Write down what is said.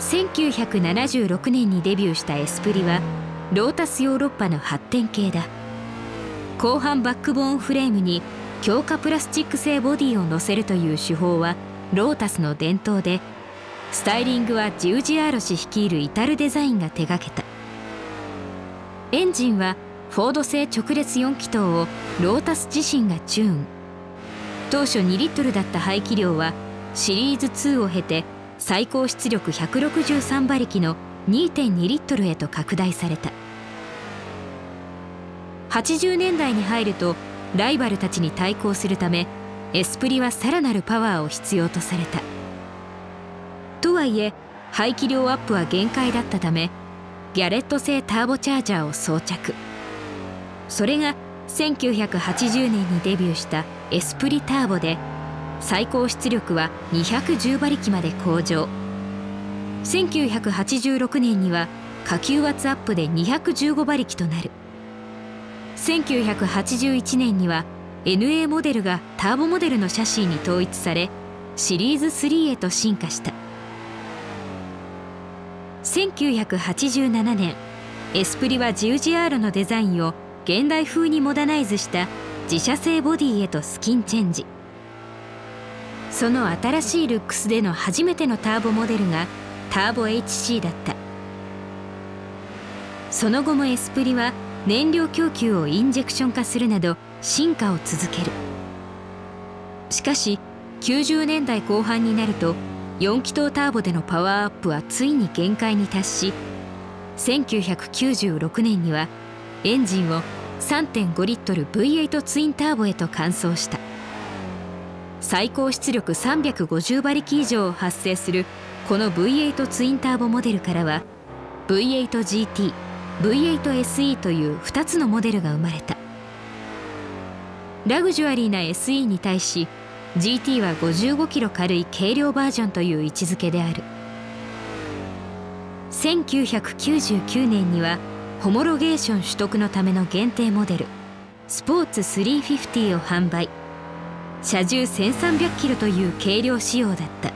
1976年にデビューしたエスプリはロータスヨーロッパの発展系だ後半バックボーンフレームに強化プラスチック製ボディを乗せるという手法はロータスの伝統でスタイリングはジージアーロ氏率いるイタルデザインが手がけたエンジンはフォード製直列4気筒をロータス自身がチューン当初2リットルだった排気量はシリーズ2を経て最高出力163馬力の2.2リットルへと拡大された80年代に入るとライバルたちに対抗するためエスプリはさらなるパワーを必要とされたとはいえ排気量アップは限界だったためギャレット製ターボチャージャーを装着それが1980年にデビューしたエスプリターボで「最高出力は210馬力まで向上1986年には下級圧アップで215馬力となる1981年には NA モデルがターボモデルのシャシーに統一されシリーズ3へと進化した1987年エスプリはジア g r のデザインを現代風にモダナイズした自社製ボディへとスキンチェンジその新しいルックスでの初めてのターボモデルがターボ HC だったその後もエスプリは燃料供給をインジェクション化するなど進化を続けるしかし90年代後半になると4気筒ターボでのパワーアップはついに限界に達し1996年にはエンジンを3.5リットル V8 ツインターボへと換装した。最高出力350馬力以上を発生するこの V8 ツインターボモデルからは V8GT、V8SE という2つのモデルが生まれたラグジュアリーな SE に対し GT は55キロ軽い軽量バージョンという位置づけである1999年にはホモロゲーション取得のための限定モデルスポーツ350を販売。車重1300キロという軽量仕様だった